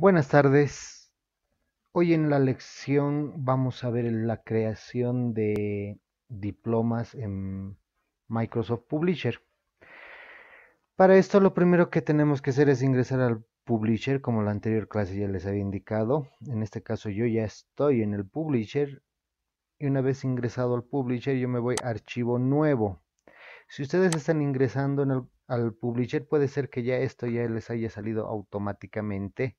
Buenas tardes. Hoy en la lección vamos a ver la creación de diplomas en Microsoft Publisher. Para esto lo primero que tenemos que hacer es ingresar al Publisher, como la anterior clase ya les había indicado. En este caso yo ya estoy en el Publisher y una vez ingresado al Publisher yo me voy a Archivo Nuevo. Si ustedes están ingresando al Publisher puede ser que ya esto ya les haya salido automáticamente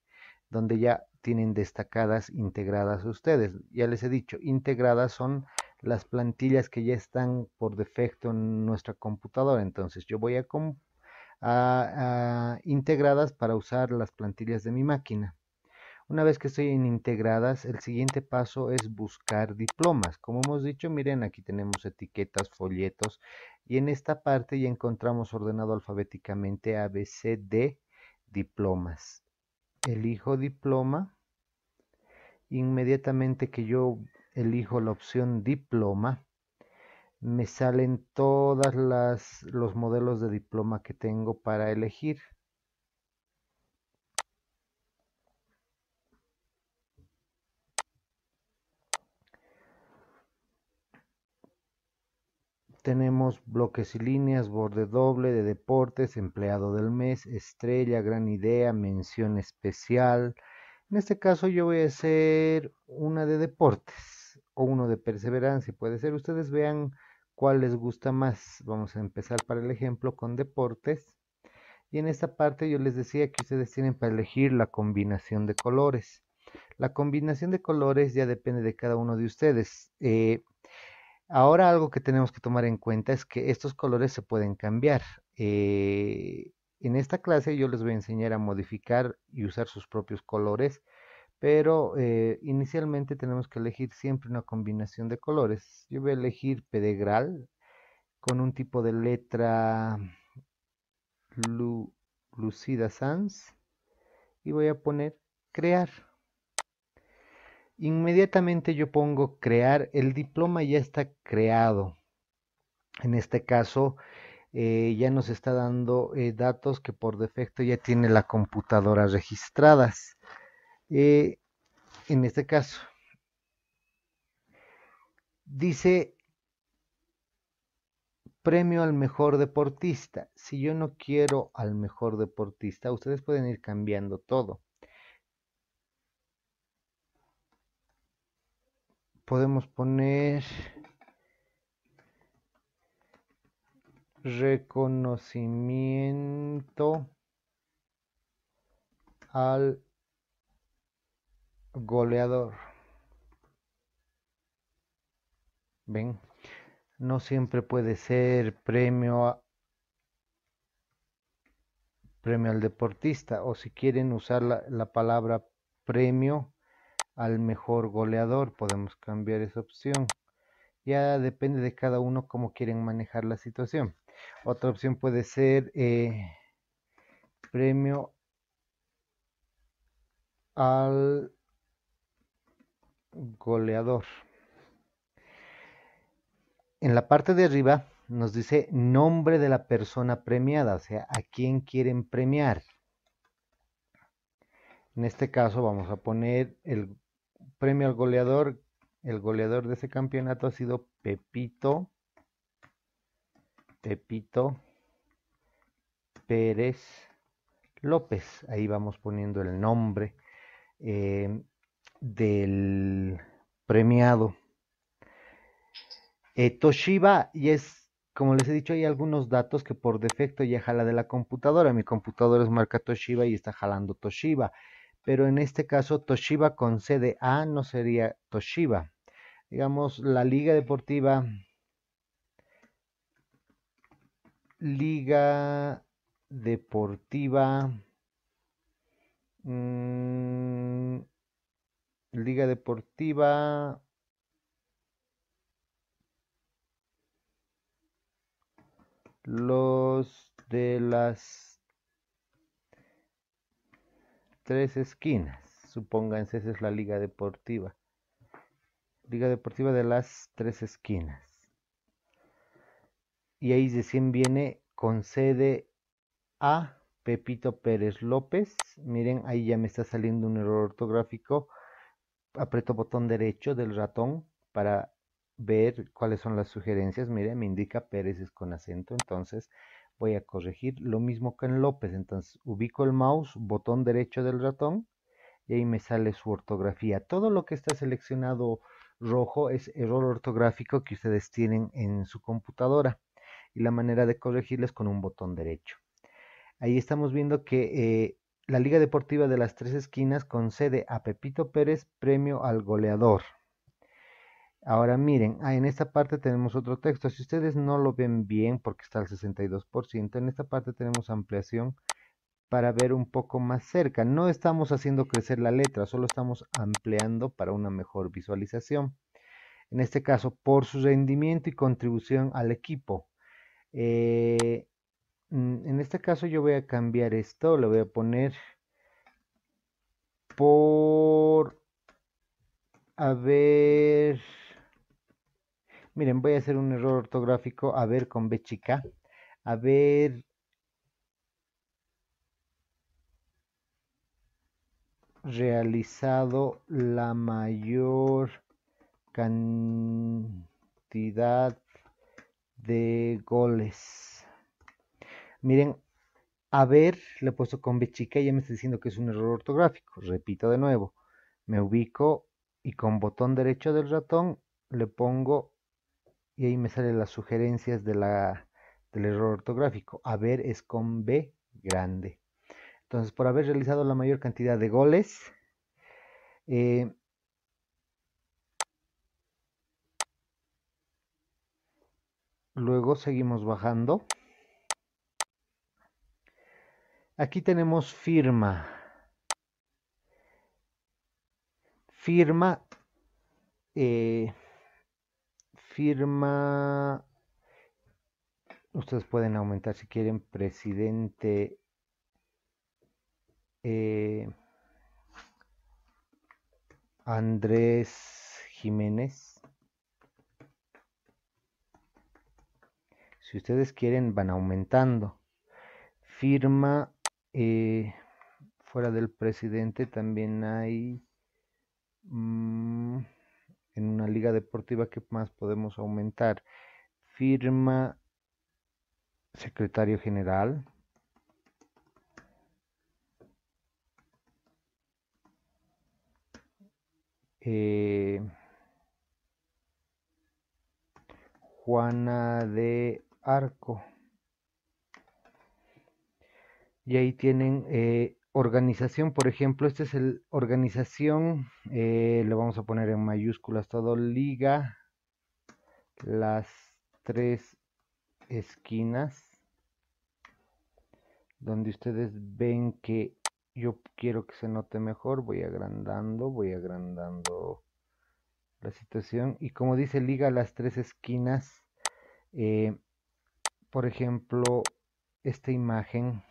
donde ya tienen destacadas integradas ustedes. Ya les he dicho, integradas son las plantillas que ya están por defecto en nuestra computadora. Entonces yo voy a, a, integradas para usar las plantillas de mi máquina. Una vez que estoy en integradas, el siguiente paso es buscar diplomas. Como hemos dicho, miren, aquí tenemos etiquetas, folletos y en esta parte ya encontramos ordenado alfabéticamente ABCD diplomas elijo diploma, inmediatamente que yo elijo la opción diploma, me salen todas los modelos de diploma que tengo para elegir. tenemos bloques y líneas, borde doble de deportes, empleado del mes, estrella, gran idea, mención especial. En este caso yo voy a hacer una de deportes o uno de perseverancia, puede ser. Ustedes vean cuál les gusta más. Vamos a empezar para el ejemplo con deportes. Y en esta parte yo les decía que ustedes tienen para elegir la combinación de colores. La combinación de colores ya depende de cada uno de ustedes. Eh, Ahora algo que tenemos que tomar en cuenta es que estos colores se pueden cambiar. Eh, en esta clase yo les voy a enseñar a modificar y usar sus propios colores, pero eh, inicialmente tenemos que elegir siempre una combinación de colores. Yo voy a elegir pedegral con un tipo de letra Lucida Sans y voy a poner crear. Inmediatamente yo pongo crear, el diploma ya está creado. En este caso, eh, ya nos está dando eh, datos que por defecto ya tiene la computadora registradas. Eh, en este caso, dice premio al mejor deportista. Si yo no quiero al mejor deportista, ustedes pueden ir cambiando todo. podemos poner reconocimiento al goleador. Ven, no siempre puede ser premio premio al deportista o si quieren usar la palabra premio al mejor goleador, podemos cambiar esa opción. Ya depende de cada uno cómo quieren manejar la situación. Otra opción puede ser eh, premio al goleador. En la parte de arriba nos dice nombre de la persona premiada, o sea, a quién quieren premiar. En este caso vamos a poner el Premio al goleador. El goleador de ese campeonato ha sido Pepito. Pepito Pérez López. Ahí vamos poniendo el nombre eh, del premiado. Eh, Toshiba, y es, como les he dicho, hay algunos datos que por defecto ya jala de la computadora. Mi computadora es marca Toshiba y está jalando Toshiba pero en este caso Toshiba con sede A no sería Toshiba. Digamos, la Liga Deportiva Liga Deportiva mm, Liga Deportiva Los de las tres esquinas. Supónganse, esa es la liga deportiva. Liga deportiva de las tres esquinas. Y ahí recién viene, concede a Pepito Pérez López. Miren, ahí ya me está saliendo un error ortográfico. Aprieto botón derecho del ratón para ver cuáles son las sugerencias. Miren, me indica Pérez es con acento, entonces voy a corregir lo mismo que en López. Entonces ubico el mouse, botón derecho del ratón y ahí me sale su ortografía. Todo lo que está seleccionado rojo es error ortográfico que ustedes tienen en su computadora y la manera de corregirlo es con un botón derecho. Ahí estamos viendo que eh, la Liga Deportiva de las Tres Esquinas concede a Pepito Pérez premio al goleador. Ahora miren, ah, en esta parte tenemos otro texto. Si ustedes no lo ven bien, porque está al 62%, en esta parte tenemos ampliación para ver un poco más cerca. No estamos haciendo crecer la letra, solo estamos ampliando para una mejor visualización. En este caso, por su rendimiento y contribución al equipo. Eh, mm, en este caso yo voy a cambiar esto, le voy a poner por ver Miren, voy a hacer un error ortográfico. A ver con B chica. A ver. Realizado la mayor cantidad de goles. Miren, a ver, le he puesto con B chica y ya me está diciendo que es un error ortográfico. Repito de nuevo. Me ubico y con botón derecho del ratón le pongo y ahí me salen las sugerencias del error ortográfico. A ver es con B grande. Entonces, por haber realizado la mayor cantidad de goles, eh, luego seguimos bajando. Aquí tenemos firma. Firma. Eh, firma, ustedes pueden aumentar si quieren, presidente. Eh, Andrés Jiménez. Si ustedes quieren, van aumentando. Firma eh, fuera del presidente también hay... Mm, en una liga deportiva, ¿qué más podemos aumentar? Firma secretario general. Eh, Juana de Arco. Y ahí tienen eh, organización, por ejemplo, este es el organización, eh, lo le vamos a poner en mayúsculas todo, liga las tres esquinas, donde ustedes ven que yo quiero que se note mejor, voy agrandando, voy agrandando la situación y como dice liga las tres esquinas, eh, por ejemplo, esta imagen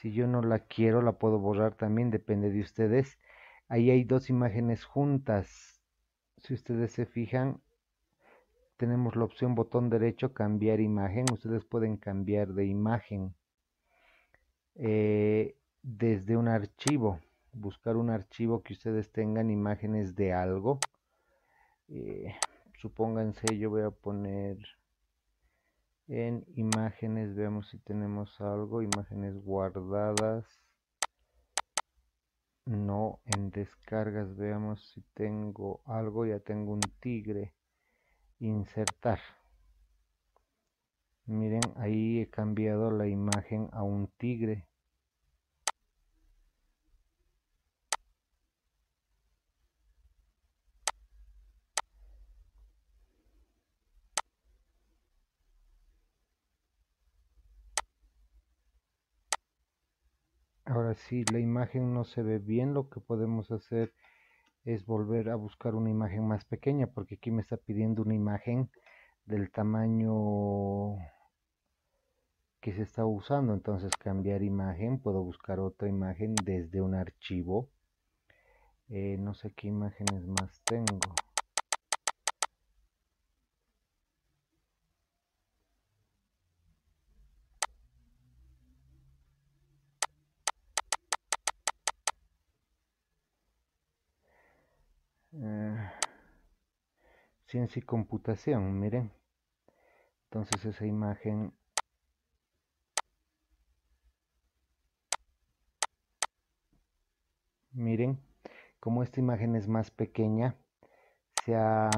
si yo no la quiero, la puedo borrar también, depende de ustedes. Ahí hay dos imágenes juntas. Si ustedes se fijan, tenemos la opción botón derecho cambiar imagen. Ustedes pueden cambiar de imagen eh, desde un archivo. Buscar un archivo que ustedes tengan imágenes de algo. Eh, supónganse, yo voy a poner en imágenes veamos si tenemos algo imágenes guardadas no en descargas veamos si tengo algo ya tengo un tigre insertar miren ahí he cambiado la imagen a un tigre Ahora si la imagen no se ve bien, lo que podemos hacer es volver a buscar una imagen más pequeña, porque aquí me está pidiendo una imagen del tamaño que se está usando. Entonces cambiar imagen, puedo buscar otra imagen desde un archivo. Eh, no sé qué imágenes más tengo. ciencia y computación, miren. Entonces esa imagen miren como esta imagen es más pequeña se ha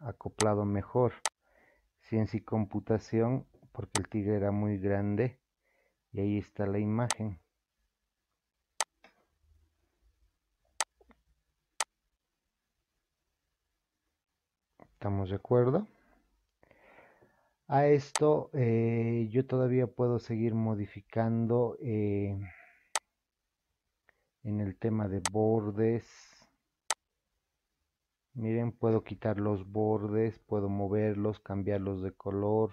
acoplado mejor ciencia y computación porque el tigre era muy grande y ahí está la imagen estamos de acuerdo. A esto eh, yo todavía puedo seguir modificando eh, en el tema de bordes. Miren, puedo quitar los bordes, puedo moverlos, cambiarlos de color.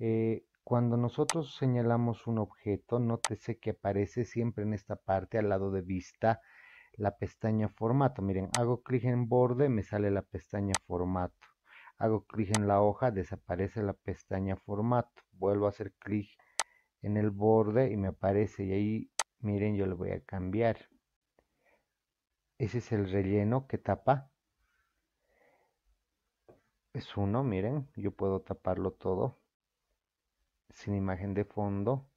Eh, cuando nosotros señalamos un objeto, nótese que aparece siempre en esta parte al lado de vista la pestaña formato. Miren, hago clic en borde, me sale la pestaña formato. Hago clic en la hoja, desaparece la pestaña formato. Vuelvo a hacer clic en el borde y me aparece. Y ahí, miren, yo le voy a cambiar. Ese es el relleno que tapa. Es uno, miren, yo puedo taparlo todo sin imagen de fondo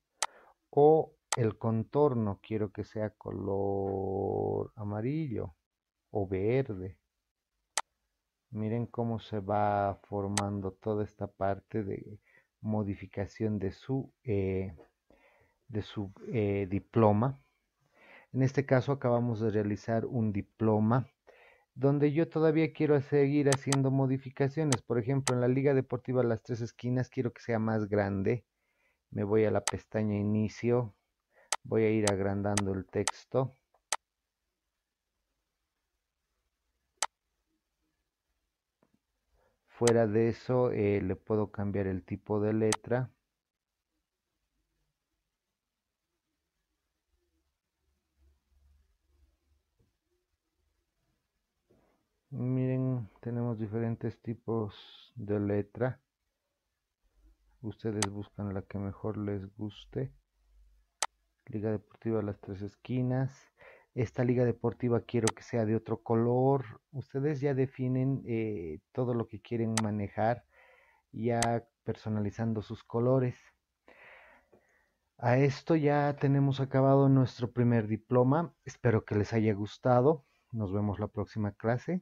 o el contorno quiero que sea color amarillo o verde. Miren cómo se va formando toda esta parte de modificación de su, eh, de su eh, diploma. En este caso acabamos de realizar un diploma donde yo todavía quiero seguir haciendo modificaciones. Por ejemplo, en la Liga Deportiva Las Tres Esquinas quiero que sea más grande. Me voy a la pestaña Inicio, voy a ir agrandando el texto fuera de eso eh, le puedo cambiar el tipo de letra miren tenemos diferentes tipos de letra ustedes buscan la que mejor les guste Liga Deportiva Las Tres Esquinas. Esta liga deportiva quiero que sea de otro color. Ustedes ya definen eh, todo lo que quieren manejar, ya personalizando sus colores. A esto ya tenemos acabado nuestro primer diploma. Espero que les haya gustado. Nos vemos la próxima clase.